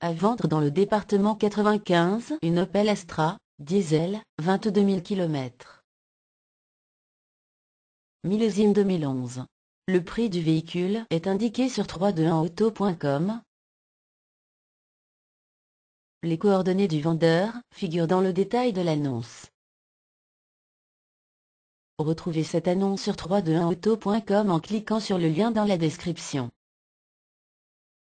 À vendre dans le département 95 une Opel Astra, diesel, 22 000 km. Millésime 2011. Le prix du véhicule est indiqué sur 321auto.com. Les coordonnées du vendeur figurent dans le détail de l'annonce. Retrouvez cette annonce sur 321auto.com en cliquant sur le lien dans la description.